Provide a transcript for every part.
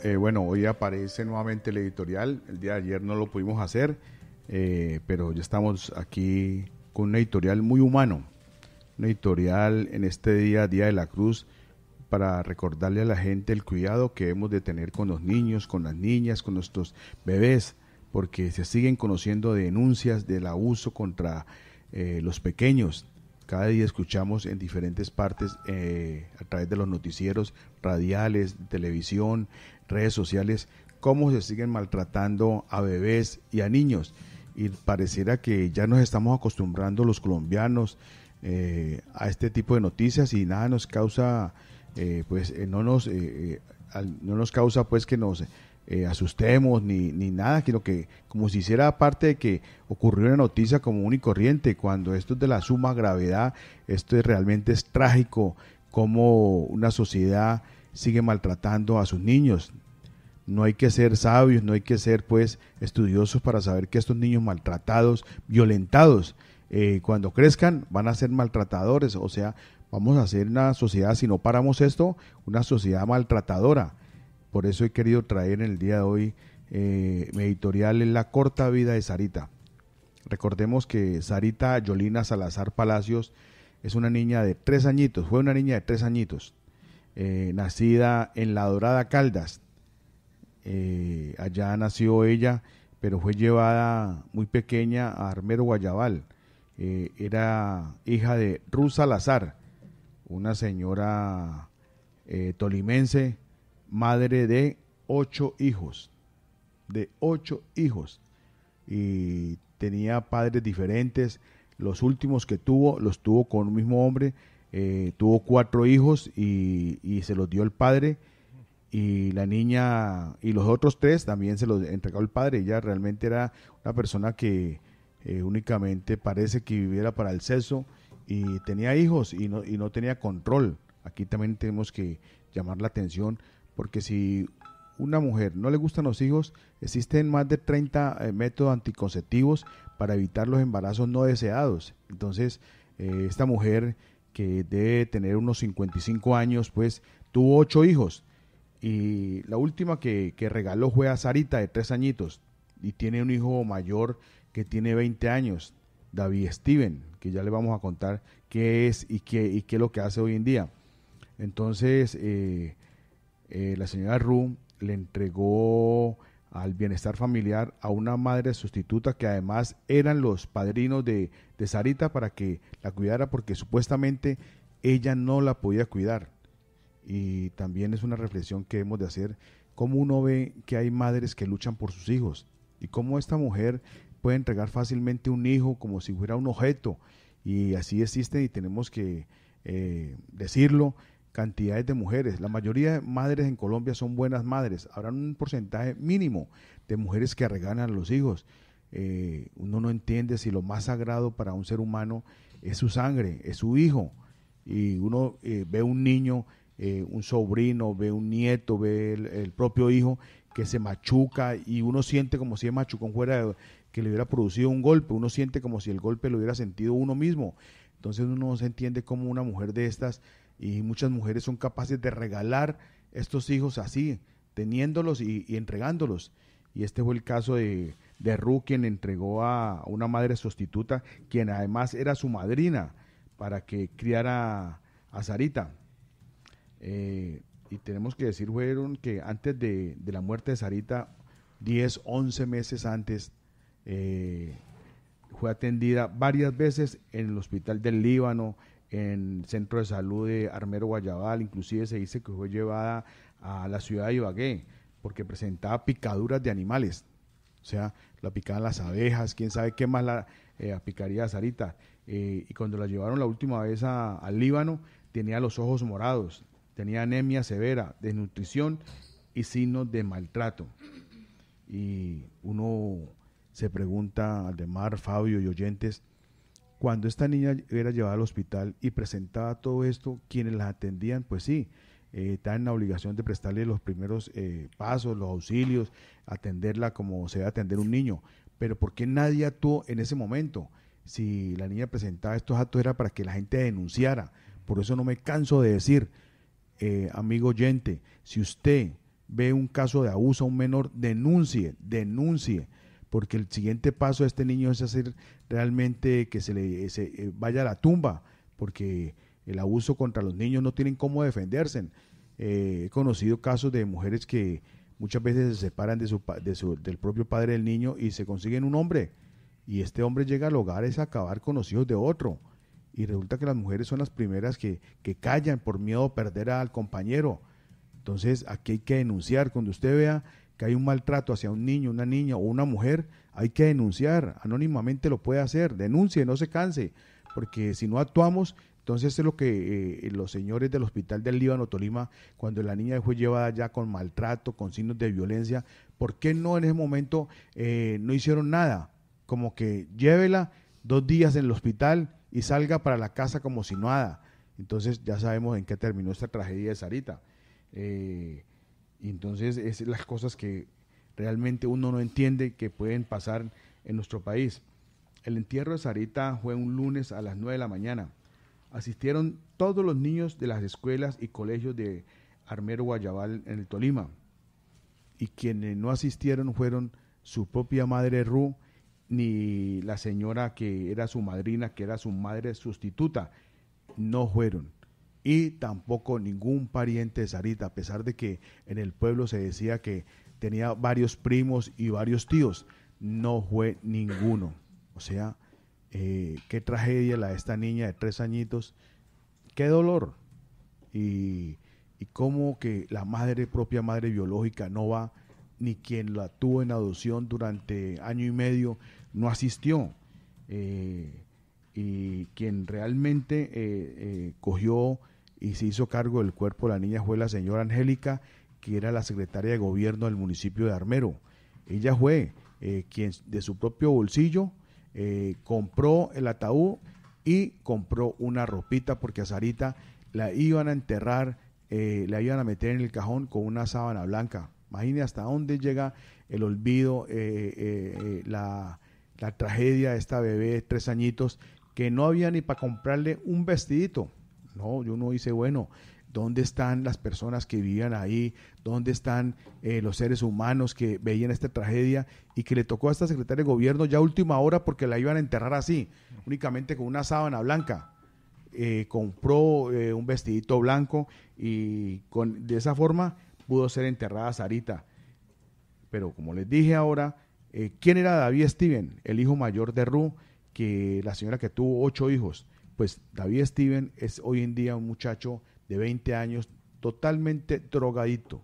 Eh, bueno, hoy aparece nuevamente el editorial. El día de ayer no lo pudimos hacer, eh, pero ya estamos aquí con un editorial muy humano. Un editorial en este día, Día de la Cruz, para recordarle a la gente el cuidado que hemos de tener con los niños, con las niñas, con nuestros bebés, porque se siguen conociendo denuncias del abuso contra eh, los pequeños. Cada día escuchamos en diferentes partes, a través de los noticieros radiales, televisión, redes sociales cómo se siguen maltratando a bebés y a niños. Y pareciera que ya nos estamos acostumbrando los colombianos eh, a este tipo de noticias y nada nos causa, eh, pues eh, no, nos, no nos causa pues que nos asustemos ni, ni nada, sino que como si hiciera parte de que ocurrió una noticia común y corriente, cuando esto es de la suma gravedad, esto realmente es trágico, como una sociedad sigue maltratando a sus niños. No hay que ser sabios, no hay que ser pues estudiosos para saber que estos niños maltratados, violentados, eh, cuando crezcan van a ser maltratadores. O sea, vamos a ser una sociedad, si no paramos esto, una sociedad maltratadora. Por eso he querido traer en el día de hoy eh, mi editorial en La corta vida de Sarita. Recordemos que Sarita Yolina Salazar Palacios es una niña de tres añitos, fue una niña de tres añitos, eh, nacida en La Dorada Caldas. Eh, allá nació ella, pero fue llevada muy pequeña a Armero Guayabal. Eh, era hija de Rusa Salazar, una señora tolimense, madre de ocho hijos, de ocho hijos, y tenía padres diferentes. Los últimos que tuvo los tuvo con un mismo hombre eh, tuvo cuatro hijos y, se los dio el padre y la niña y los otros tres también se los entregó el padre. Ella realmente era una persona que eh, únicamente parece que viviera para el sexo y tenía hijos y no, y no tenía control. Aquí también tenemos que llamar la atención porque si una mujer no le gustan los hijos, existen más de 30 eh, métodos anticonceptivos para evitar los embarazos no deseados. Entonces, esta mujer que debe tener unos 55 años, pues tuvo ocho hijos. Y la última que, regaló fue a Sarita, de tres añitos. Y tiene un hijo mayor que tiene 20 años, David Steven, que ya le vamos a contar qué es y qué, y qué es lo que hace hoy en día. Entonces, eh, eh, la señora Ru le entregó al bienestar familiar a una madre sustituta que además eran los padrinos de, de Sarita para que la cuidara porque supuestamente ella no la podía cuidar. Y también es una reflexión que hemos de hacer, cómo uno ve que hay madres que luchan por sus hijos y cómo esta mujer puede entregar fácilmente un hijo como si fuera un objeto. Y así existe y tenemos que eh, decirlo, cantidades de mujeres. La mayoría de madres en Colombia son buenas madres. Habrá un porcentaje mínimo de mujeres que regalan a los hijos. Eh, uno no entiende si lo más sagrado para un ser humano es su sangre, es su hijo. Y uno eh, ve un niño, eh, un sobrino, ve un nieto, ve el, propio hijo que se machuca y uno siente como si el machucón fuera que le hubiera producido un golpe, uno siente como si el golpe lo hubiera sentido uno mismo. Entonces uno no se entiende como una mujer de estas y muchas mujeres son capaces de regalar estos hijos así, teniéndolos y, entregándolos. Y este fue el caso de, de Ru, quien entregó a una madre sustituta, quien además era su madrina para que criara a Sarita. Eh, y tenemos que decir, fueron que antes de, la muerte de Sarita, 10, 11 meses antes, eh, fue atendida varias veces en el hospital del Líbano, en el centro de salud de Armero Guayabal, inclusive se dice que fue llevada a la ciudad de Ibagué porque presentaba picaduras de animales, o sea, la picaban las abejas, quién sabe qué más la eh, picaría Sarita. Eh, y cuando la llevaron la última vez al Líbano, tenía los ojos morados, tenía anemia severa, desnutrición y signos de maltrato. Y uno se pregunta, Mar, Fabio y oyentes, cuando esta niña era llevada al hospital y presentaba todo esto, quienes la atendían, pues sí, eh, en la obligación de prestarle los primeros eh, pasos, los auxilios, atenderla como se debe atender un niño. Pero ¿por qué nadie actuó en ese momento? Si la niña presentaba estos actos era para que la gente denunciara. Por eso no me canso de decir, eh, amigo oyente, si usted ve un caso de abuso a un menor, denuncie, denuncie porque el siguiente paso a este niño es hacer realmente que se le eh, vaya a la tumba, porque el abuso contra los niños no tienen cómo defenderse. Eh, he conocido casos de mujeres que muchas veces se separan de su, de su, del propio padre del niño y se consiguen un hombre, y este hombre llega al hogar es a acabar con los hijos de otro. Y resulta que las mujeres son las primeras que, que callan por miedo a perder al compañero. Entonces, aquí hay que denunciar. Cuando usted vea que hay un maltrato hacia un niño, una niña o una mujer, hay que denunciar, anónimamente lo puede hacer, denuncie, no se canse, porque si no actuamos, entonces es lo que eh, los señores del Hospital del Líbano Tolima, cuando la niña fue llevada ya con maltrato, con signos de violencia, ¿por qué no en ese momento eh, no hicieron nada? Como que llévela dos días en el hospital y salga para la casa como si nada. Entonces ya sabemos en qué terminó esta tragedia de Sarita. Eh, entonces es las cosas que realmente uno no entiende que pueden pasar en nuestro país. El entierro de Sarita fue un lunes a las 9 de la mañana. Asistieron todos los niños de las escuelas y colegios de Armero Guayabal en el Tolima. Y quienes no asistieron fueron su propia madre Ru, ni la señora que era su madrina, que era su madre sustituta. No fueron y tampoco ningún pariente de Sarita, a pesar de que en el pueblo se decía que tenía varios primos y varios tíos, no fue ninguno. O sea, eh, qué tragedia la de esta niña de tres añitos, qué dolor. Y, cómo que la madre, propia madre biológica, no va, ni quien la tuvo en adopción durante año y medio, no asistió. Eh, y quien realmente eh, eh, cogió y se hizo cargo del cuerpo de la niña fue la señora Angélica, que era la secretaria de gobierno del municipio de Armero. Ella fue eh, quien de su propio bolsillo compró el ataúd y compró una ropita porque a Sarita la iban a enterrar, la iban a meter en el cajón con una sábana blanca. Imagine hasta dónde llega el olvido, la, la tragedia de esta bebé de tres añitos que no había ni para comprarle un vestidito. No, yo no hice bueno, ¿Dónde están las personas que vivían ahí? ¿Dónde están eh, los seres humanos que veían esta tragedia y que le tocó a esta secretaria de gobierno ya última hora porque la iban a enterrar así, únicamente con una sábana blanca? Eh, compró eh, un vestidito blanco y con, de esa forma pudo ser enterrada Sarita. Pero como les dije ahora, ¿quién era David Steven, el hijo mayor de Ru? que la señora que tuvo ocho hijos, pues David Steven es hoy en día un muchacho de 20 años totalmente drogadito,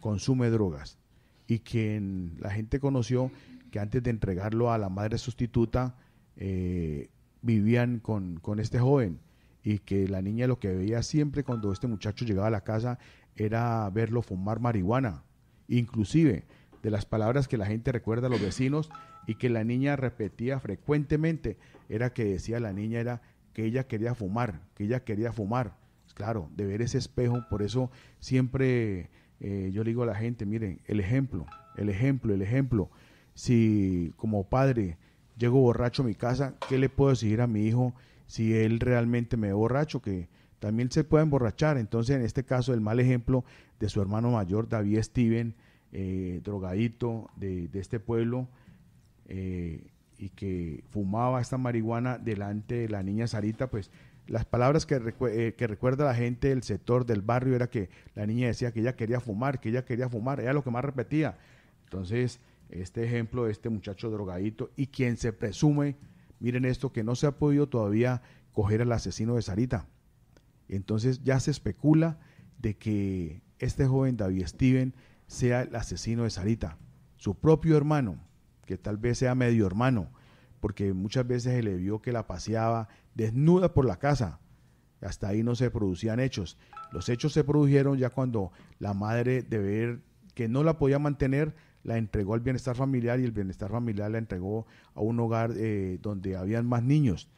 consume drogas, y quien la gente conoció que antes de entregarlo a la madre sustituta, eh, vivían con, con este joven y que la niña lo que veía siempre cuando este muchacho llegaba a la casa era verlo fumar marihuana. Inclusive, de las palabras que la gente recuerda a los vecinos, y que la niña repetía frecuentemente era que decía la niña era que ella quería fumar, que ella quería fumar. Claro, de ver ese espejo, por eso siempre eh, yo le digo a la gente, miren, el ejemplo, el ejemplo, el ejemplo. Si como padre llego borracho a mi casa, ¿qué le puedo decir a mi hijo si él realmente me ve borracho? Que también se puede emborrachar. Entonces, en este caso, el mal ejemplo de su hermano mayor, David Steven, eh, drogadito de, de este pueblo, eh, y que fumaba esta marihuana delante de la niña Sarita, pues las palabras que, eh, que recuerda la gente del sector del barrio era que la niña decía que ella quería fumar, que ella quería fumar, era lo que más repetía. Entonces, este ejemplo de este muchacho drogadito y quien se presume, miren esto, que no se ha podido todavía coger al asesino de Sarita. Entonces ya se especula de que este joven David Steven sea el asesino de Sarita, su propio hermano que tal vez sea medio hermano, porque muchas veces se le vio que la paseaba desnuda por la casa. Hasta ahí no se producían hechos. Los hechos se produjeron ya cuando la madre, de ver que no la podía mantener, la entregó al bienestar familiar y el bienestar familiar la entregó a un hogar eh, donde habían más niños.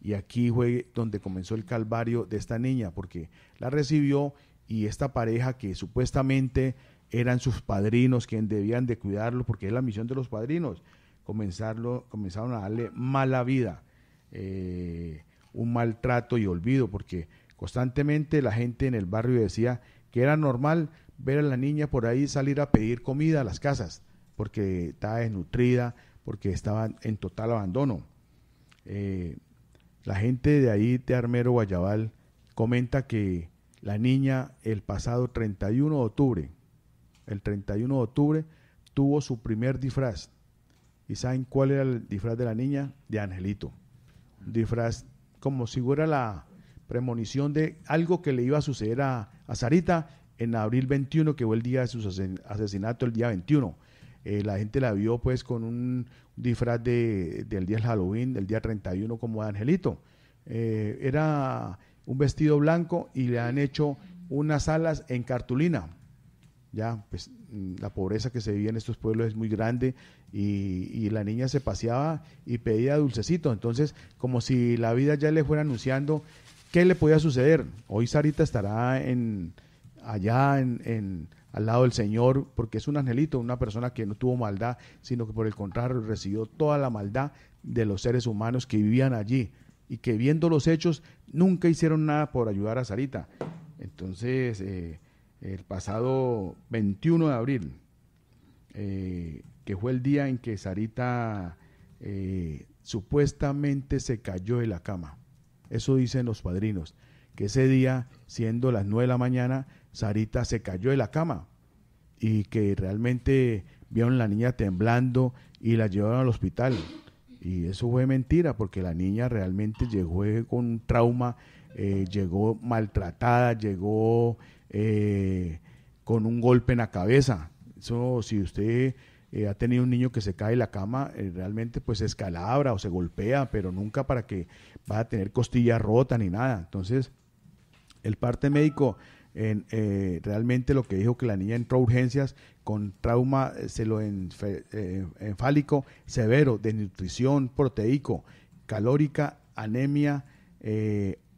Y aquí fue donde comenzó el calvario de esta niña, porque la recibió y esta pareja que supuestamente eran sus padrinos quienes debían de cuidarlo, porque es la misión de los padrinos. Comenzarlo, comenzaron a darle mala vida, eh, un maltrato y olvido, porque constantemente la gente en el barrio decía que era normal ver a la niña por ahí salir a pedir comida a las casas, porque estaba desnutrida, porque estaba en total abandono. Eh, la gente de ahí, de Armero Guayabal, comenta que la niña el pasado 31 de octubre el 31 de octubre, tuvo su primer disfraz. ¿Y saben cuál era el disfraz de la niña? De Angelito. Un disfraz como si fuera la premonición de algo que le iba a suceder a, Sarita en abril 21, que fue el día de su asesinato, el día 21. Eh, la gente la vio pues con un disfraz de, del día Halloween, del día 31 como de Angelito. Eh, era un vestido blanco y le han hecho unas alas en cartulina ya, pues mm, la pobreza que se vivía en estos pueblos es muy grande y, la niña se paseaba y pedía dulcecito, entonces como si la vida ya le fuera anunciando qué le podía suceder. Hoy Sarita estará en, allá en, al lado del Señor porque es un angelito, una persona que no tuvo maldad, sino que por el contrario recibió toda la maldad de los seres humanos que vivían allí y que viendo los hechos nunca hicieron nada por ayudar a Sarita. Entonces... Eh, el pasado 21 de abril, eh, que fue el día en que Sarita eh, supuestamente se cayó de la cama. Eso dicen los padrinos, que ese día, siendo las 9 de la mañana, Sarita se cayó de la cama y que realmente vieron a la niña temblando y la llevaron al hospital. Y eso fue mentira, porque la niña realmente llegó con un trauma, eh, llegó maltratada, llegó eh, con un golpe en la cabeza. Eso, si usted eh, ha tenido un niño que se cae en la cama, eh, realmente pues se escalabra o se golpea, pero nunca para que vaya a tener costilla rota ni nada. Entonces, el parte médico realmente lo que dijo que la niña entró a urgencias con trauma enfálico severo, desnutrición proteico, calórica, anemia,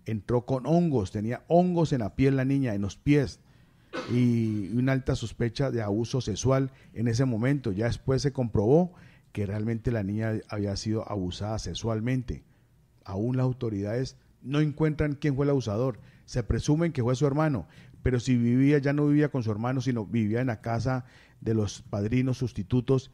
entró con hongos, tenía hongos en la piel la niña, en los pies, y una alta sospecha de abuso sexual en ese momento. Ya después se comprobó que realmente la niña había sido abusada sexualmente. Aún las autoridades no encuentran quién fue el abusador, se presumen que fue su hermano, pero si vivía, ya no vivía con su hermano, sino vivía en la casa de los padrinos sustitutos.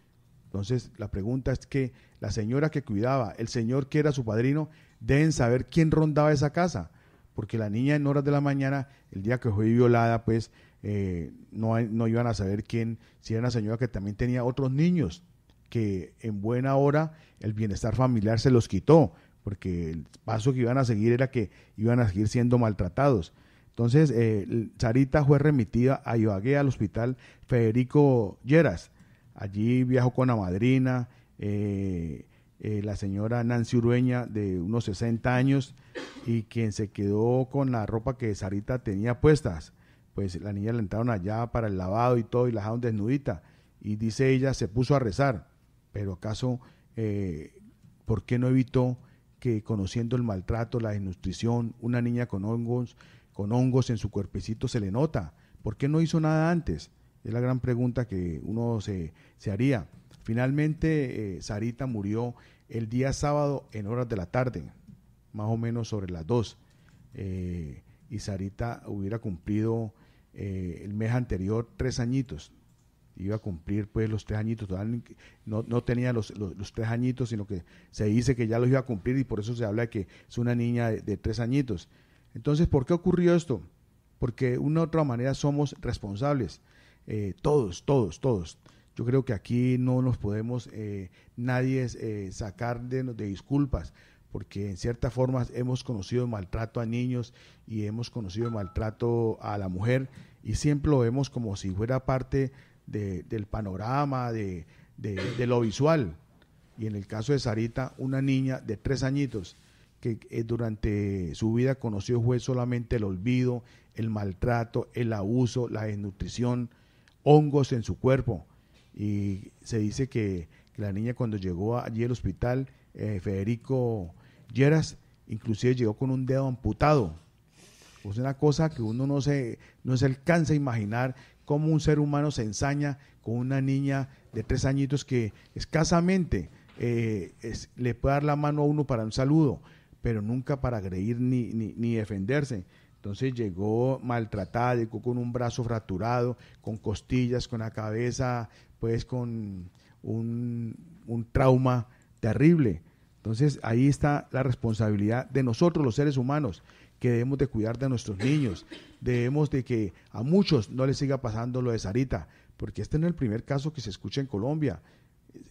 Entonces la pregunta es que la señora que cuidaba, el señor que era su padrino, deben saber quién rondaba esa casa, porque la niña en horas de la mañana, el día que fue violada, pues eh, no, no iban a saber quién, si era una señora que también tenía otros niños, que en buena hora el bienestar familiar se los quitó, porque el paso que iban a seguir era que iban a seguir siendo maltratados. Entonces, eh, Sarita fue remitida a Ibagué, al hospital Federico Lleras. Allí viajó con la madrina, eh, eh, la señora Nancy Urueña de unos 60 años y quien se quedó con la ropa que Sarita tenía puestas. Pues la niña la entraron allá para el lavado y todo y la dejaron desnudita. Y dice ella, se puso a rezar. Pero acaso, eh, ¿por qué no evitó que conociendo el maltrato, la desnutrición, una niña con hongos, con hongos en su cuerpecito se le nota? ¿Por qué no hizo nada antes? Es la gran pregunta que uno se, haría. Finalmente, eh, Sarita murió el día sábado en horas de la tarde, más o menos sobre las 2. Eh, y Sarita hubiera cumplido eh, el mes anterior tres añitos. Iba a cumplir pues los tres añitos. No, no tenía los, tres añitos, sino que se dice que ya los iba a cumplir y por eso se habla de que es una niña de, tres añitos. Entonces, ¿por qué ocurrió esto? Porque de una u otra manera somos responsables. Eh, todos, todos, todos. Yo creo que aquí no nos podemos eh, nadie eh, sacar de, de disculpas porque en cierta forma hemos conocido maltrato a niños y hemos conocido maltrato a la mujer y siempre lo vemos como si fuera parte del panorama, de, lo visual. Y en el caso de Sarita, una niña de tres añitos que eh, durante su vida conoció fue solamente el olvido, el maltrato, el abuso, la desnutrición, hongos en su cuerpo y se dice que, la niña cuando llegó allí al hospital, eh, Federico Lleras, inclusive llegó con un dedo amputado. Es una cosa que uno no se, no se alcanza a imaginar cómo un ser humano se ensaña con una niña de tres añitos que escasamente eh, le puede dar la mano a uno para un saludo, pero nunca para agredir ni, ni defenderse. Entonces llegó maltratado, llegó con un brazo fracturado, con costillas, con la cabeza, pues con un, trauma terrible. Entonces ahí está la responsabilidad de nosotros los seres humanos, que debemos de cuidar de nuestros niños, debemos de que a muchos no les siga pasando lo de Sarita, porque este no es el primer caso que se escucha en Colombia,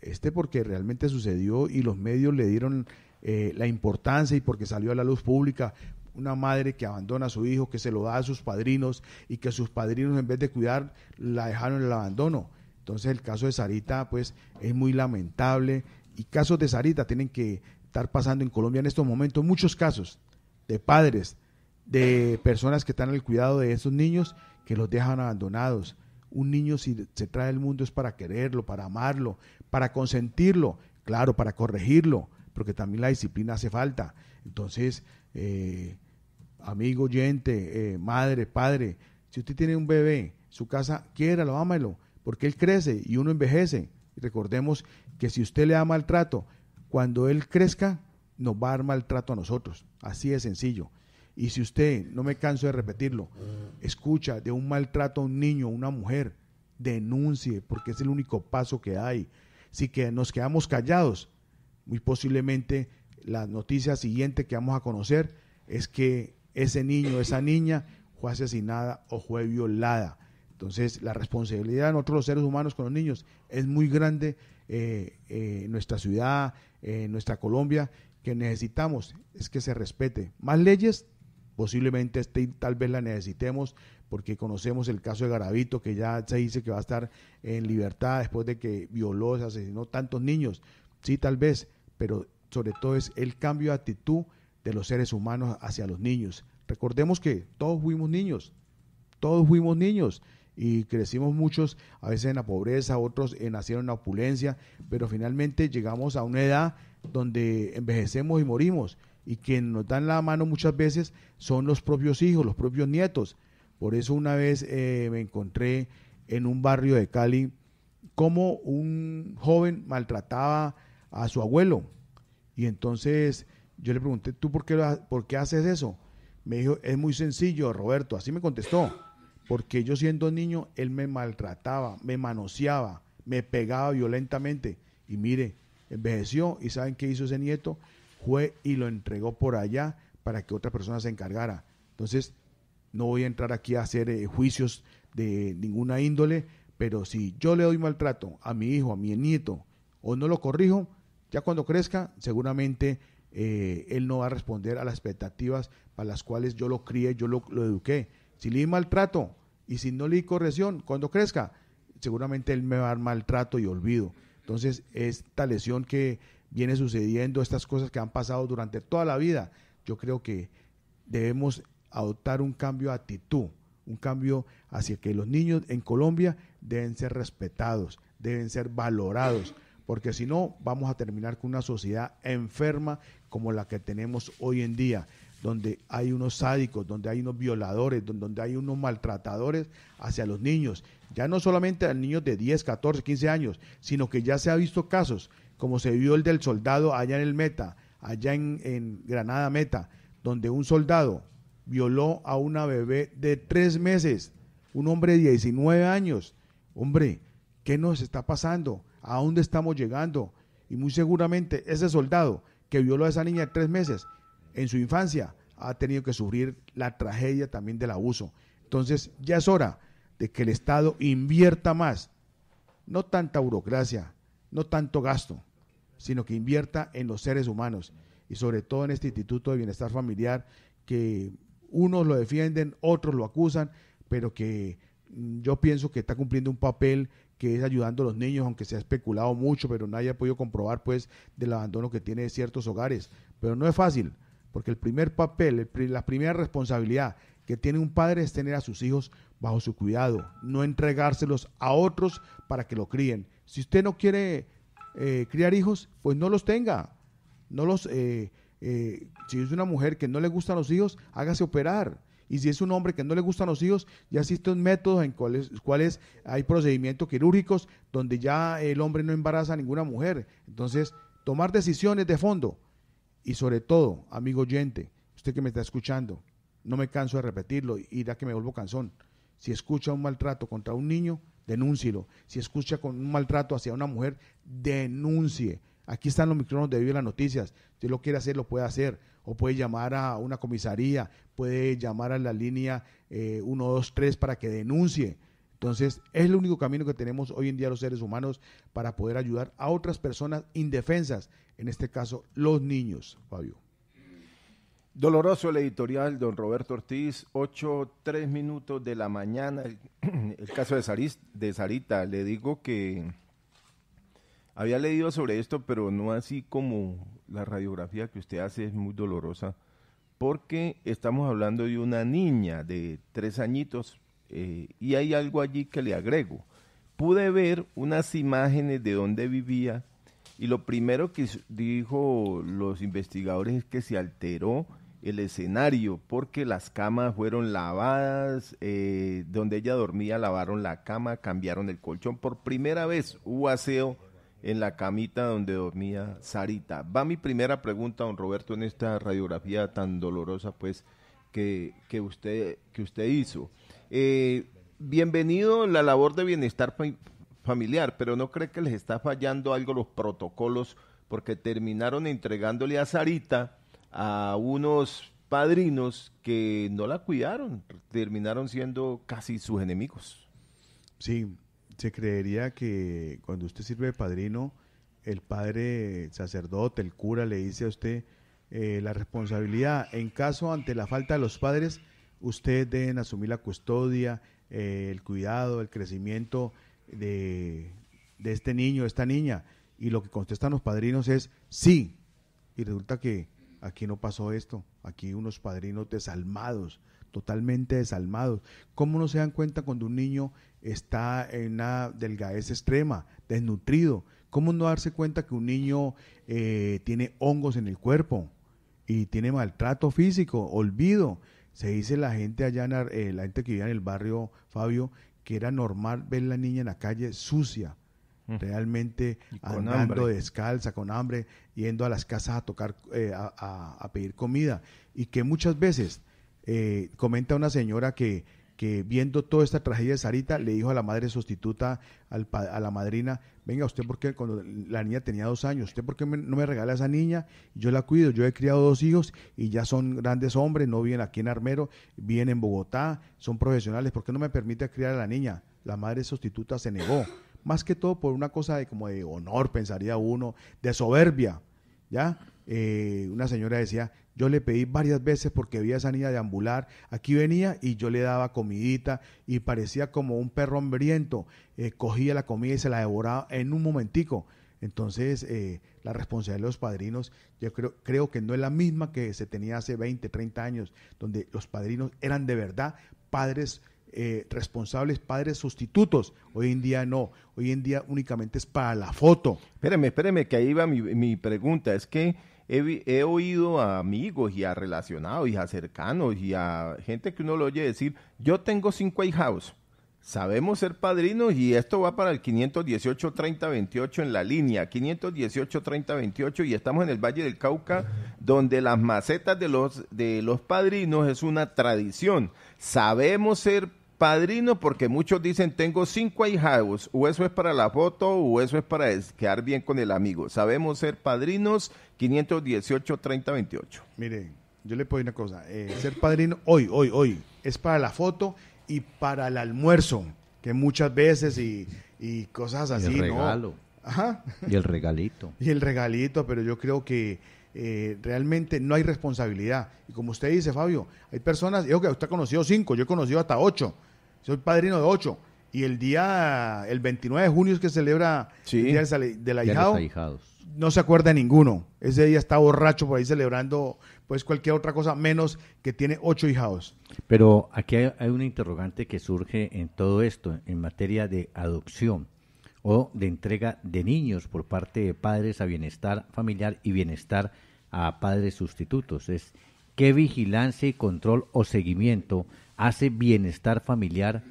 este porque realmente sucedió y los medios le dieron eh, la importancia y porque salió a la luz pública, una madre que abandona a su hijo, que se lo da a sus padrinos y que sus padrinos en vez de cuidar la dejaron en el abandono. Entonces el caso de Sarita pues es muy lamentable y casos de Sarita tienen que estar pasando en Colombia en estos momentos, muchos casos de padres, de personas que están al cuidado de esos niños que los dejan abandonados. Un niño si se trae al mundo es para quererlo, para amarlo, para consentirlo, claro, para corregirlo, porque también la disciplina hace falta. Entonces, eh, amigo oyente, eh, madre, padre, si usted tiene un bebé, su casa, quiéralo, ámalo, porque él crece y uno envejece. recordemos que si usted le da maltrato, cuando él crezca, nos va a dar maltrato a nosotros. Así de sencillo. Y si usted, no me canso de repetirlo, escucha de un maltrato a un niño, a una mujer, denuncie, porque es el único paso que hay. Si que nos quedamos callados, muy posiblemente la noticia siguiente que vamos a conocer es que ese niño, esa niña fue asesinada o fue violada. Entonces, la responsabilidad de nosotros los seres humanos con los niños es muy grande en eh, eh, nuestra ciudad, en eh, nuestra Colombia, que necesitamos es que se respete. Más leyes, posiblemente este, tal vez la necesitemos, porque conocemos el caso de Garavito, que ya se dice que va a estar en libertad después de que violó, asesinó tantos niños. Sí, tal vez, pero sobre todo es el cambio de actitud de los seres humanos hacia los niños. Recordemos que todos fuimos niños, todos fuimos niños y crecimos muchos, a veces en la pobreza, otros eh, nacieron en la opulencia, pero finalmente llegamos a una edad donde envejecemos y morimos y quien nos dan la mano muchas veces son los propios hijos, los propios nietos. Por eso una vez eh, me encontré en un barrio de Cali como un joven maltrataba a su abuelo y entonces yo le pregunté, ¿tú por qué, por qué haces eso? Me dijo, es muy sencillo, Roberto. Así me contestó. Porque yo siendo niño, él me maltrataba, me manoseaba, me pegaba violentamente. Y mire, envejeció y ¿saben qué hizo ese nieto? Fue y lo entregó por allá para que otra persona se encargara. Entonces, no voy a entrar aquí a hacer eh, juicios de ninguna índole, pero si yo le doy maltrato a mi hijo, a mi nieto, o no lo corrijo, ya cuando crezca, seguramente eh, él no va a responder a las expectativas para las cuales yo lo crié, yo lo, lo eduqué. Si le di maltrato y si no le di corrección, cuando crezca, seguramente él me va a dar maltrato y olvido. Entonces, esta lesión que viene sucediendo, estas cosas que han pasado durante toda la vida, yo creo que debemos adoptar un cambio de actitud, un cambio hacia que los niños en Colombia deben ser respetados, deben ser valorados porque si no vamos a terminar con una sociedad enferma como la que tenemos hoy en día, donde hay unos sádicos, donde hay unos violadores, donde hay unos maltratadores hacia los niños, ya no solamente a niños de 10, 14, 15 años, sino que ya se ha visto casos, como se vio el del soldado allá en el Meta, allá en, Granada Meta, donde un soldado violó a una bebé de tres meses, un hombre de 19 años. Hombre, ¿qué nos está pasando? ¿A dónde estamos llegando? Y muy seguramente ese soldado que violó a esa niña tres meses en su infancia ha tenido que sufrir la tragedia también del abuso. Entonces ya es hora de que el Estado invierta más, no tanta burocracia, no tanto gasto, sino que invierta en los seres humanos y sobre todo en este Instituto de Bienestar Familiar que unos lo defienden, otros lo acusan, pero que yo pienso que está cumpliendo un papel que es ayudando a los niños, aunque se ha especulado mucho, pero nadie ha podido comprobar pues del abandono que tiene ciertos hogares. Pero no es fácil, porque el primer papel, la primera responsabilidad que tiene un padre es tener a sus hijos bajo su cuidado, no entregárselos a otros para que lo críen. Si usted no quiere eh, criar hijos, pues no los tenga. No los, eh, eh, si es una mujer que no le gustan los hijos, hágase operar y si es un hombre que no le gustan los hijos, ya existen métodos en cuales, cuales hay procedimientos quirúrgicos donde ya el hombre no embaraza a ninguna mujer. Entonces, tomar decisiones de fondo y sobre todo, amigo oyente, usted que me está escuchando, no me canso de repetirlo y ya que me vuelvo cansón. Si escucha un maltrato contra un niño, denúncielo. Si escucha con un maltrato hacia una mujer, denuncie. Aquí están los micrófonos de Vive las Noticias. Si lo quiere hacer, lo puede hacer o puede llamar a una comisaría, puede llamar a la línea 123 eh, para que denuncie. Entonces, es el único camino que tenemos hoy en día los seres humanos para poder ayudar a otras personas indefensas, en este caso los niños, Fabio. Doloroso el editorial, don Roberto Ortiz, 8, 3 minutos de la mañana. El caso de, Saris, de Sarita, le digo que había leído sobre esto, pero no así como la radiografía que usted hace es muy dolorosa porque estamos hablando de una niña de tres añitos eh, y hay algo allí que le agrego. Pude ver unas imágenes de donde vivía y lo primero que dijo los investigadores es que se alteró el escenario porque las camas fueron lavadas, eh, donde ella dormía lavaron la cama, cambiaron el colchón. Por primera vez hubo aseo en la camita donde dormía Sarita. Va mi primera pregunta, don Roberto, en esta radiografía tan dolorosa, pues, que, usted, que usted hizo. Eh, bienvenido bienvenido la labor de bienestar familiar, pero ¿no cree que les está fallando algo los protocolos? Porque terminaron entregándole a Sarita a unos padrinos que no la cuidaron, terminaron siendo casi sus enemigos. Sí, se creería que cuando usted sirve de padrino, el padre sacerdote, el cura, le dice a usted eh, la responsabilidad. En caso ante la falta de los padres, usted deben asumir la custodia, eh, el cuidado, el crecimiento de, de este niño, de esta niña. Y lo que contestan los padrinos es sí. Y resulta que aquí no pasó esto. Aquí unos padrinos desalmados totalmente desalmados. ¿Cómo no se dan cuenta cuando un niño está en una delgadez extrema, desnutrido? ¿Cómo no darse cuenta que un niño eh, tiene hongos en el cuerpo y tiene maltrato físico, olvido? Se dice la gente allá, eh, la gente que vivía en el barrio, Fabio, que era normal ver a la niña en la calle sucia, mm. realmente andando descalza, con hambre, yendo a las casas a tocar, eh, a pedir comida. Y que muchas veces eh, comenta una señora que, que viendo toda esta tragedia de Sarita, le dijo a la madre sustituta, al, a la madrina, venga usted porque cuando la niña tenía dos años, usted porque no me regala a esa niña, yo la cuido, yo he criado dos hijos y ya son grandes hombres, no vienen aquí en Armero, vienen en Bogotá, son profesionales, ¿por qué no me permite criar a la niña? La madre sustituta se negó, más que todo por una cosa de como de honor, pensaría uno, de soberbia, ¿ya? Eh, una señora decía, yo le pedí varias veces porque había sanidad esa niña deambular. Aquí venía y yo le daba comidita y parecía como un perro hambriento. Eh, cogía la comida y se la devoraba en un momentico. Entonces, eh, la responsabilidad de los padrinos, yo creo, creo que no es la misma que se tenía hace 20, 30 años, donde los padrinos eran de verdad padres eh, responsables, padres sustitutos. Hoy en día no, hoy en día únicamente es para la foto. Espéreme, espéreme, que ahí va mi pregunta. Es que He, oído a amigos y a relacionados y a cercanos y a gente que uno lo oye decir, yo tengo cinco house, sabemos ser padrinos y esto va para el 518-3028 en la línea, 518-3028 y estamos en el Valle del Cauca donde las macetas de los, de los padrinos es una tradición. Sabemos ser padrinos Padrino, porque muchos dicen tengo cinco ahijados, o eso es para la foto, o eso es para quedar bien con el amigo. Sabemos ser padrinos, 518-3028. Miren, yo le puedo decir una cosa, eh, ser padrino hoy, hoy, hoy, es para la foto y para el almuerzo, que muchas veces y, cosas así, y el regalo. Ajá. Y el regalito. y el regalito, pero yo creo que eh, realmente no hay responsabilidad. Y como usted dice, Fabio, hay personas, yo que usted ha conocido cinco, yo he conocido hasta ocho, soy padrino de ocho. Y el día, el 29 de junio es que celebra el Día de los ahijado, no se acuerda ninguno. Ese día está borracho por ahí celebrando pues cualquier otra cosa, menos que tiene ocho hijados. Pero aquí hay, una interrogante que surge en todo esto, en materia de adopción o de entrega de niños por parte de padres a bienestar familiar y bienestar a padres sustitutos. Es qué vigilancia y control o seguimiento hace bienestar familiar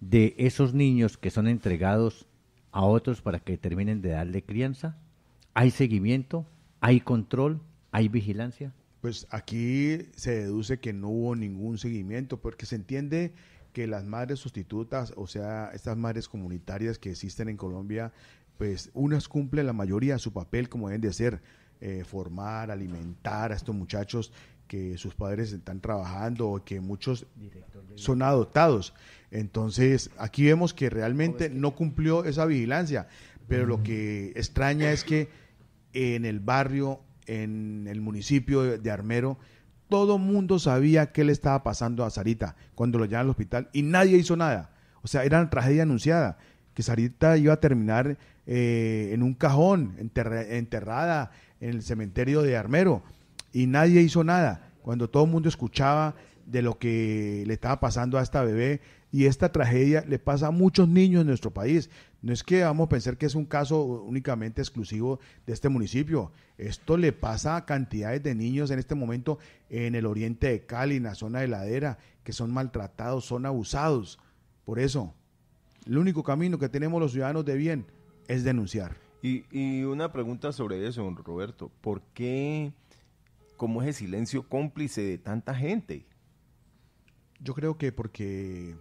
de esos niños que son entregados a otros para que terminen de darle crianza. ¿Hay seguimiento? ¿Hay control? ¿Hay vigilancia? Pues aquí se deduce que no hubo ningún seguimiento, porque se entiende que las madres sustitutas, o sea, estas madres comunitarias que existen en Colombia, pues unas cumplen la mayoría de su papel como deben de ser, eh, formar, alimentar a estos muchachos que sus padres están trabajando o que muchos son adoptados. Entonces, aquí vemos que realmente no cumplió esa vigilancia, pero lo que extraña es que en el barrio, en el municipio de Armero, todo mundo sabía qué le estaba pasando a Sarita cuando lo llevan al hospital y nadie hizo nada. O sea, era una tragedia anunciada, que Sarita iba a terminar eh, en un cajón, enterrada en el cementerio de Armero y nadie hizo nada. Cuando todo el mundo escuchaba de lo que le estaba pasando a esta bebé y esta tragedia le pasa a muchos niños en nuestro país. No es que vamos a pensar que es un caso únicamente exclusivo de este municipio. Esto le pasa a cantidades de niños en este momento en el oriente de Cali, en la zona de ladera, que son maltratados, son abusados. Por eso, el único camino que tenemos los ciudadanos de bien es denunciar. Y, una pregunta sobre eso, don Roberto. ¿Por qué, cómo es el silencio cómplice de tanta gente? Yo creo que porque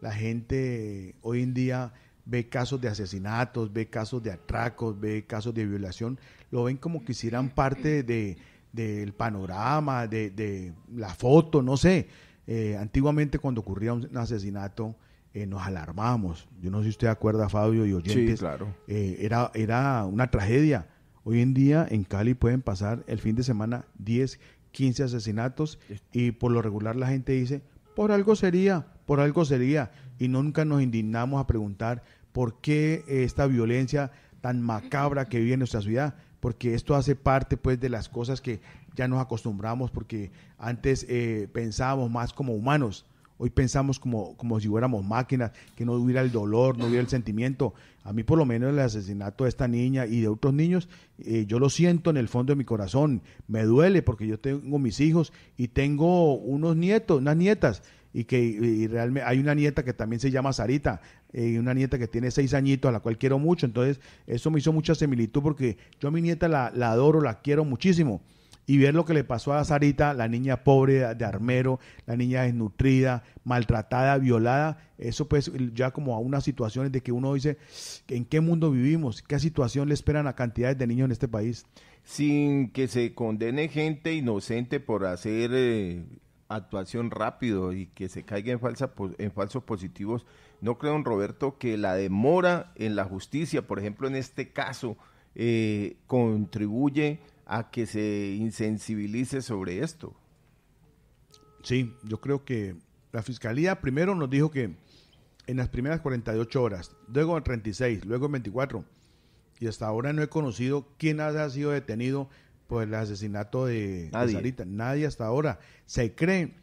la gente hoy en día ve casos de asesinatos, ve casos de atracos, ve casos de violación, lo ven como que hicieran parte del de, del panorama, de, la foto, no sé. Eh, antiguamente cuando ocurría un, asesinato eh, nos alarmamos. Yo no sé si usted acuerda, Fabio y oyentes. claro. Eh, era, era una tragedia. Hoy en día en Cali pueden pasar el fin de semana 10, 15 asesinatos y por lo regular la gente dice, por algo sería, por algo sería. Y nunca nos indignamos a preguntar por qué eh, esta violencia tan macabra que vive en nuestra ciudad, porque esto hace parte pues de las cosas que ya nos acostumbramos, porque antes eh, pensábamos más como humanos, hoy pensamos como, como si fuéramos máquinas, que no hubiera el dolor, no hubiera el sentimiento. A mí por lo menos el asesinato de esta niña y de otros niños, eh, yo lo siento en el fondo de mi corazón, me duele porque yo tengo mis hijos y tengo unos nietos, unas nietas y que realmente hay una nieta que también se llama Sarita, eh, una nieta que tiene seis añitos, a la cual quiero mucho, entonces eso me hizo mucha similitud porque yo a mi nieta la, adoro, la quiero muchísimo y ver lo que le pasó a Sarita, la niña pobre de armero, la niña desnutrida, maltratada, violada, eso pues ya como a unas situaciones de que uno dice, ¿en qué mundo vivimos? ¿Qué situación le esperan a cantidades de niños en este país? Sin que se condene gente inocente por hacer eh, actuación rápido y que se caiga en, falsa, en falsos positivos, no creo, don Roberto, que la demora en la justicia, por ejemplo, en este caso, eh, contribuye a que se insensibilice sobre esto. Sí, yo creo que la fiscalía primero nos dijo que en las primeras 48 horas, luego en 36, luego en 24, y hasta ahora no he conocido quién ha sido detenido por el asesinato de, Sarita. Nadie hasta ahora. Se cree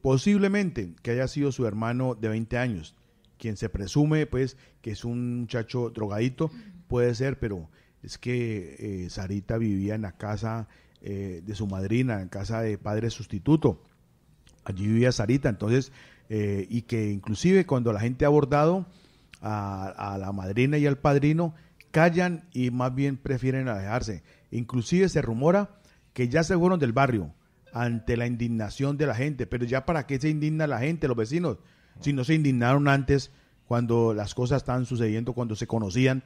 posiblemente que haya sido su hermano de 20 años, quien se presume pues que es un muchacho drogadito, puede ser, pero es que eh, Sarita vivía en la casa eh, de su madrina, en casa de padre sustituto. Allí vivía Sarita, entonces, eh, y que inclusive cuando la gente ha abordado a la madrina y al padrino, callan y más bien prefieren alejarse. Inclusive se rumora que ya se fueron del barrio ante la indignación de la gente, pero ya para qué se indigna la gente, los vecinos, si no se indignaron antes cuando las cosas están sucediendo, cuando se conocían,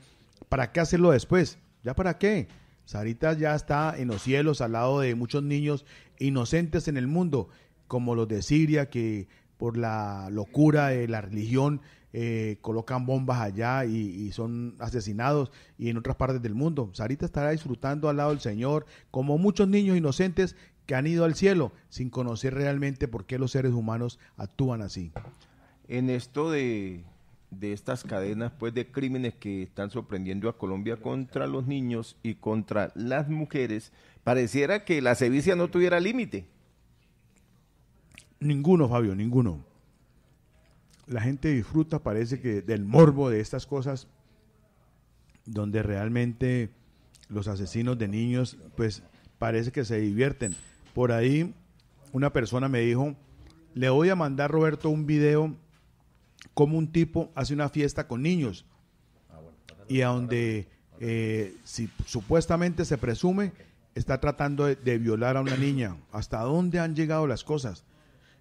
¿para qué hacerlo después? ¿Ya para qué? Sarita ya está en los cielos al lado de muchos niños inocentes en el mundo, como los de Siria, que por la locura de la religión eh, colocan bombas allá y, son asesinados y en otras partes del mundo. Sarita estará disfrutando al lado del Señor, como muchos niños inocentes que han ido al cielo sin conocer realmente por qué los seres humanos actúan así. En esto de, estas cadenas pues, de crímenes que están sorprendiendo a Colombia contra los niños y contra las mujeres, pareciera que la sevicia no tuviera límite. Ninguno, Fabio, ninguno la gente disfruta, parece que, del morbo de estas cosas, donde realmente los asesinos de niños, pues parece que se divierten. Por ahí una persona me dijo, le voy a mandar Roberto un video como un tipo hace una fiesta con niños y a donde eh, si supuestamente se presume está tratando de, violar a una niña. ¿Hasta dónde han llegado las cosas?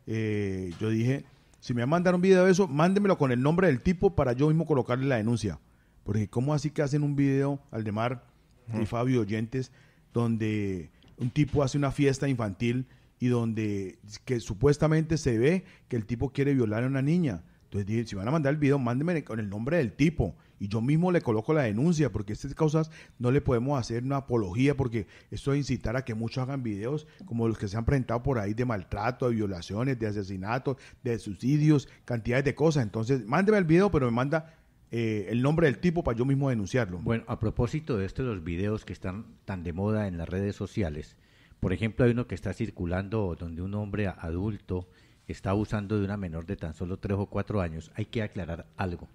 Eh, yo dije, si me van a mandar un video de eso, mándemelo con el nombre del tipo para yo mismo colocarle la denuncia. Porque ¿cómo así que hacen un video, al de Mar y Fabio Oyentes, donde un tipo hace una fiesta infantil y donde que supuestamente se ve que el tipo quiere violar a una niña? Entonces, si van a mandar el video, mándenmelo con el nombre del tipo. Y yo mismo le coloco la denuncia, porque estas cosas no le podemos hacer una apología, porque esto es incitar a que muchos hagan videos como los que se han presentado por ahí de maltrato, de violaciones, de asesinatos, de suicidios, cantidades de cosas. Entonces, mándeme el video, pero me manda eh, el nombre del tipo para yo mismo denunciarlo. Bueno, a propósito de estos los videos que están tan de moda en las redes sociales, por ejemplo, hay uno que está circulando donde un hombre adulto está abusando de una menor de tan solo 3 o 4 años. Hay que aclarar algo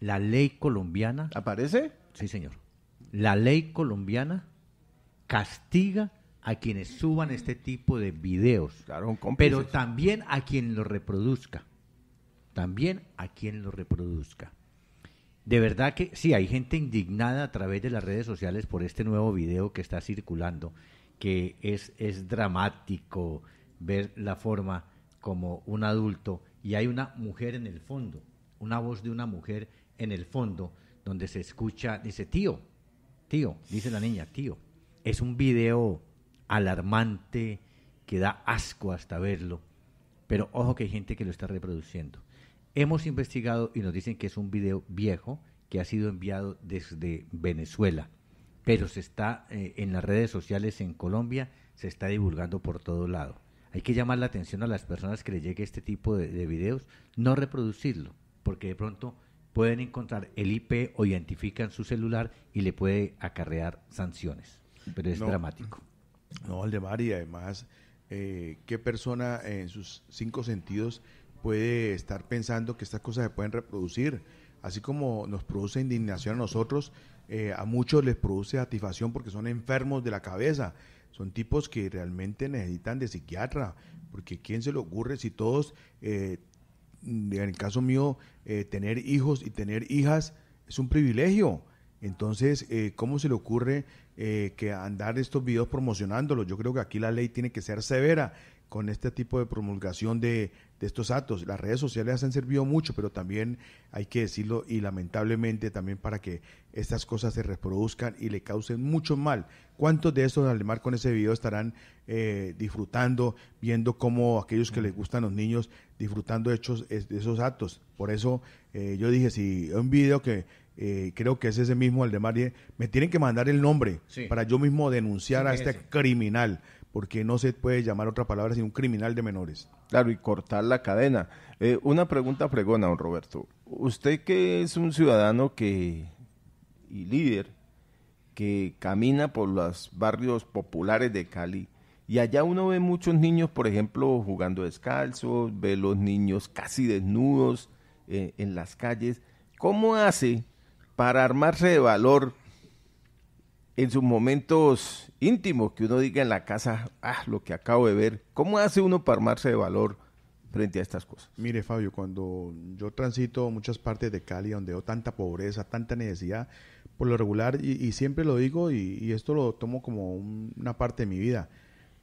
la ley colombiana. ¿Aparece? Sí, señor. La ley colombiana castiga a quienes suban este tipo de videos. pero también a quien lo reproduzca. También a quien lo reproduzca. De verdad que sí, hay gente indignada a través de las redes sociales por este nuevo video que está circulando, que es, es dramático ver la forma como un adulto y hay una mujer en el fondo, una voz de una mujer en el fondo donde se escucha, dice, tío, tío, dice la niña, tío. Es un video alarmante que da asco hasta verlo, pero ojo que hay gente que lo está reproduciendo. Hemos investigado y nos dicen que es un video viejo que ha sido enviado desde Venezuela, pero se está eh, en las redes sociales en Colombia, se está divulgando por todo lado. Hay que llamar la atención a las personas que les llegue este tipo de, de videos, no reproducirlo, porque de pronto pueden encontrar el IP o identifican su celular y le puede acarrear sanciones. Pero es dramático. No, Aldemar, y además, eh, ¿qué persona en sus cinco sentidos puede estar pensando que estas cosas se pueden reproducir? Así como nos produce indignación a nosotros, eh, a muchos les produce satisfacción porque son enfermos de la cabeza. Son tipos que realmente necesitan de psiquiatra, porque ¿quién se le ocurre si todos eh, en el caso mío, eh, tener hijos y tener hijas es un privilegio. Entonces, eh, ¿cómo se le ocurre eh, que andar estos videos promocionándolos? Yo creo que aquí la ley tiene que ser severa con este tipo de promulgación de, de, estos actos. Las redes sociales han servido mucho, pero también hay que decirlo y lamentablemente también para que estas cosas se reproduzcan y le causen mucho mal. ¿Cuántos de esos, alemar con ese video estarán eh, disfrutando, viendo cómo aquellos que les gustan los niños disfrutando de, hechos, esos actos? Por eso eh, yo dije, si un video que eh, creo que es ese mismo Aldemar, me tienen que mandar el nombre para yo mismo denunciar a este criminal porque no se puede llamar otra palabra sino un criminal de menores. Claro, y cortar la cadena. Eh, una pregunta fregona, don Roberto. Usted que es un ciudadano que y líder que camina por los barrios populares de Cali, y allá uno ve muchos niños, por ejemplo, jugando descalzos, ve los niños casi desnudos eh, en las calles. ¿Cómo hace para armarse de valor en sus momentos íntimos, que uno diga en la casa, ah, lo que acabo de ver, ¿cómo hace uno para armarse de valor frente a estas cosas? Mire, Fabio, cuando yo transito muchas partes de Cali donde veo tanta pobreza, tanta necesidad, por lo regular, y, siempre lo digo, y, esto lo tomo como una parte de mi vida,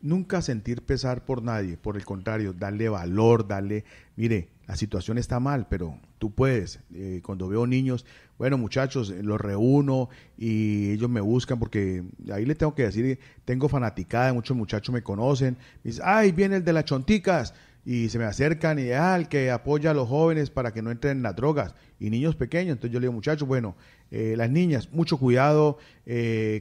nunca sentir pesar por nadie, por el contrario, darle valor, darle, mire, la situación está mal, pero tú puedes. Eh, cuando veo niños, bueno muchachos, eh, los reúno y ellos me buscan porque ahí le tengo que decir, tengo fanaticada, muchos muchachos me conocen, me dicen, ay, viene el de las chonticas y se me acercan y ah, que apoya a los jóvenes para que no entren en las drogas y niños pequeños. Entonces yo le digo, muchachos, bueno, eh, las niñas, mucho cuidado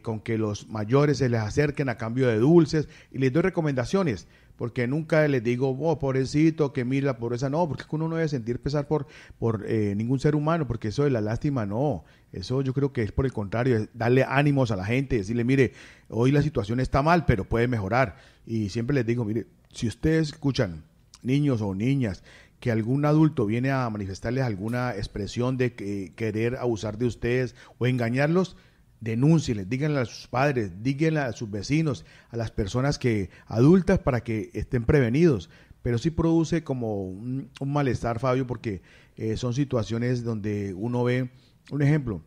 con que los mayores se les acerquen a cambio de dulces y les doy recomendaciones porque nunca les digo, oh, pobrecito, que mira la pobreza, no, porque uno no debe sentir pesar por, por eh, ningún ser humano, porque eso es la lástima, no, eso yo creo que es por el contrario, es darle ánimos a la gente, decirle, mire, hoy la situación está mal, pero puede mejorar. Y siempre les digo, mire, si ustedes escuchan niños o niñas que algún adulto viene a manifestarles alguna expresión de que, querer abusar de ustedes o engañarlos, denúncienles, díganle a sus padres, díganle a sus vecinos, a las personas que adultas para que estén prevenidos. Pero sí produce como un, malestar, Fabio, porque eh, son situaciones donde uno ve, un ejemplo,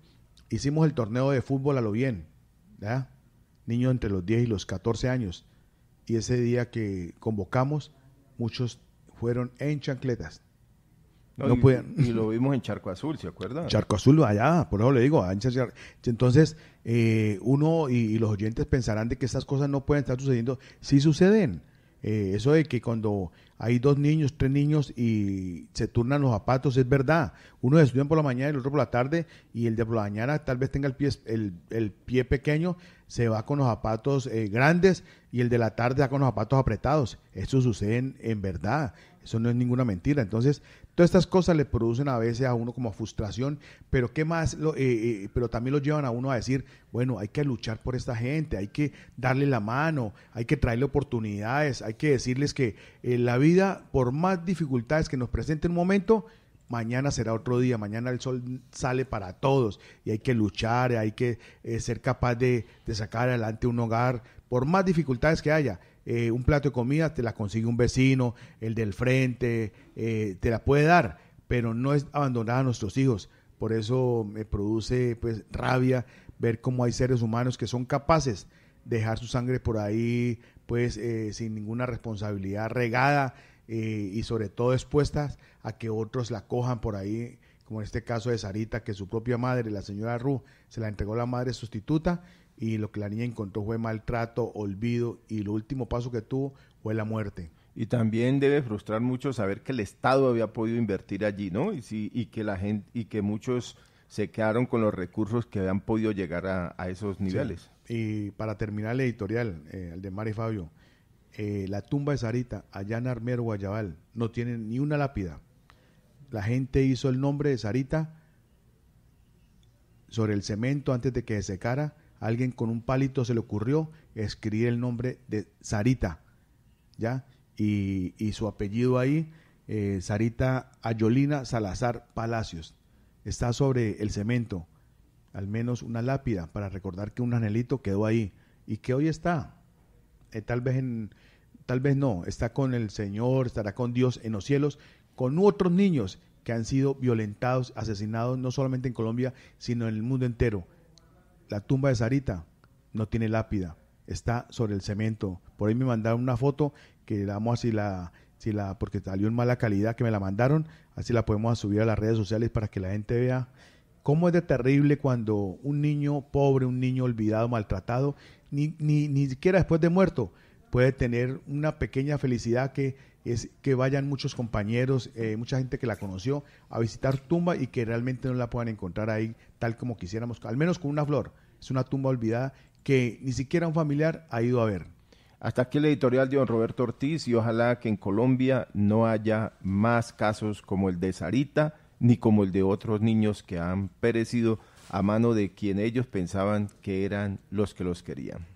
hicimos el torneo de fútbol a lo bien, niños entre los 10 y los 14 años, y ese día que convocamos, muchos fueron en chancletas. No, y, lo vimos en Charco Azul, ¿se acuerdan? Charco Azul, allá, por eso le digo. Entonces, eh, uno y, los oyentes pensarán de que estas cosas no pueden estar sucediendo. Sí suceden. Eh, eso de que cuando hay dos niños, tres niños y se turnan los zapatos, es verdad. Uno estudia por la mañana y el otro por la tarde y el de por la mañana tal vez tenga el pie, el, pie pequeño, se va con los zapatos eh, grandes y el de la tarde va con los zapatos apretados. Eso sucede en verdad. Eso no es ninguna mentira. Entonces, todas estas cosas le producen a veces a uno como frustración, pero qué más, eh, eh, pero también lo llevan a uno a decir, bueno, hay que luchar por esta gente, hay que darle la mano, hay que traerle oportunidades, hay que decirles que eh, la vida, por más dificultades que nos presente el un momento, mañana será otro día, mañana el sol sale para todos y hay que luchar, hay que ser capaz de sacar adelante un hogar, por más dificultades que haya eh, un plato de comida te la consigue un vecino, el del frente, eh, te la puede dar, pero no es abandonar a nuestros hijos. Por eso me produce pues rabia ver cómo hay seres humanos que son capaces de dejar su sangre por ahí, pues eh, sin ninguna responsabilidad regada y sobre todo expuestas a que otros la cojan por ahí, como en este caso de Sarita, que su propia madre, la señora Ru, se la entregó la madre sustituta y lo que la niña encontró fue maltrato, olvido y lo último paso que tuvo fue la muerte. Y también debe frustrar mucho saber que el Estado había podido invertir allí, ¿no? Y, y que la gente y que muchos se quedaron con los recursos que habían podido llegar a, esos niveles. Y para terminar la editorial, el eh, de Mari Fabio, eh, la tumba de Sarita, allá en Armero, Guayabal, no tiene ni una lápida. La gente hizo el nombre de Sarita sobre el cemento antes de que se secara alguien con un palito se le ocurrió escribir el nombre de Sarita, ¿ya? Y, su apellido ahí, eh, Sarita Ayolina Salazar Palacios. Está sobre el cemento, al menos una lápida, para recordar que un anhelito quedó ahí y que hoy está. Eh, tal vez en, tal vez no, está con el Señor, estará con Dios en los cielos, con otros niños que han sido violentados, asesinados, no solamente en Colombia, sino en el mundo entero. La tumba de Sarita no tiene lápida, está sobre el cemento. Por ahí me mandaron una foto que damos así la, si la, porque salió en mala calidad que me la mandaron, así la podemos subir a las redes sociales para que la gente vea cómo es de terrible cuando un niño pobre, un niño olvidado, maltratado, ni, ni, ni siquiera después de muerto, puede tener una pequeña felicidad que es que vayan muchos compañeros, eh, mucha gente que la conoció, a visitar tumba y que realmente no la puedan encontrar ahí tal como quisiéramos, al menos con una flor. Es una tumba olvidada que ni siquiera un familiar ha ido a ver. Hasta aquí el editorial de don Roberto Ortiz y ojalá que en Colombia no haya más casos como el de Sarita ni como el de otros niños que han perecido a mano de quien ellos pensaban que eran los que los querían.